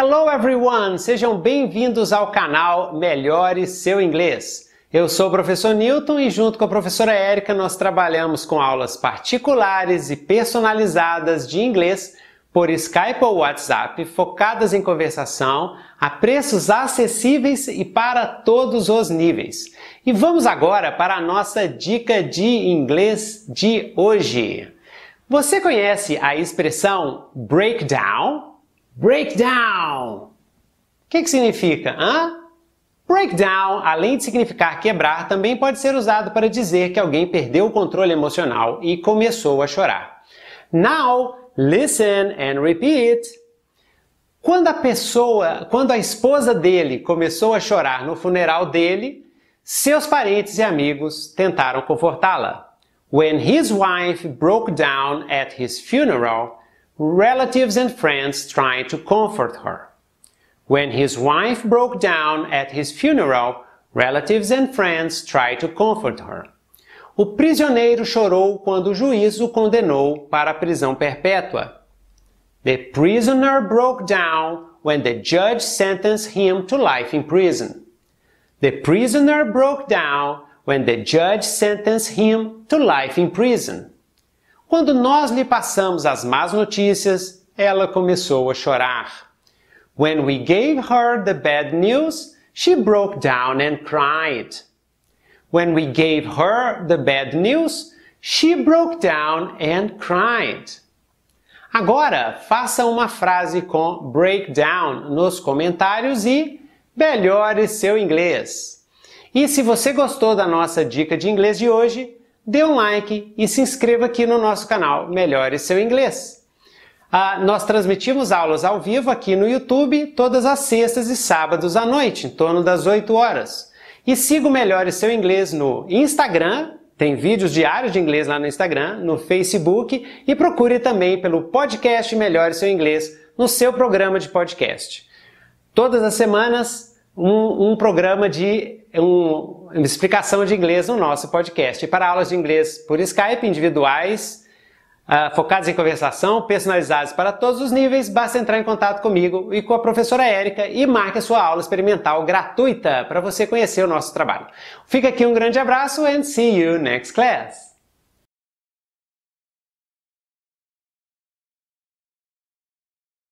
Hello everyone, sejam bem-vindos ao canal Melhore Seu Inglês. Eu sou o professor Newton e junto com a professora Érica nós trabalhamos com aulas particulares e personalizadas de inglês por Skype ou WhatsApp, focadas em conversação, a preços acessíveis e para todos os níveis. E vamos agora para a nossa dica de inglês de hoje. Você conhece a expressão breakdown? Breakdown! O que, que significa? Hã? Breakdown, além de significar quebrar, também pode ser usado para dizer que alguém perdeu o controle emocional e começou a chorar. Now, listen and repeat. Quando a pessoa, quando a esposa dele começou a chorar no funeral dele, seus parentes e amigos tentaram confortá-la. When his wife broke down at his funeral, relatives and friends tried to comfort her. When his wife broke down at his funeral, relatives and friends tried to comfort her. O prisioneiro chorou quando o juiz o condenou para a prisão perpétua. The prisoner broke down when the judge sentenced him to life in prison. The prisoner broke down when the judge sentenced him to life in prison. Quando nós lhe passamos as más notícias, ela começou a chorar. When we gave her the bad news, she broke down and cried. When we gave her the bad news, she broke down and cried. Agora, faça uma frase com breakdown nos comentários e melhore seu inglês. E se você gostou da nossa dica de inglês de hoje, dê um like e se inscreva aqui no nosso canal Melhore Seu Inglês. Ah, nós transmitimos aulas ao vivo aqui no YouTube todas as sextas e sábados à noite, em torno das 8 horas. E siga o Melhore Seu Inglês no Instagram, tem vídeos diários de inglês lá no Instagram, no Facebook e procure também pelo podcast Melhore Seu Inglês no seu programa de podcast. Todas as semanas, um, um programa de um, explicação de inglês no nosso podcast. E para aulas de inglês por Skype individuais, uh, ah, focadas em conversação, personalizadas para todos os níveis, basta entrar em contato comigo e com a professora Érica e marque a sua aula experimental gratuita para você conhecer o nosso trabalho. Fica aqui um grande abraço and see you next class!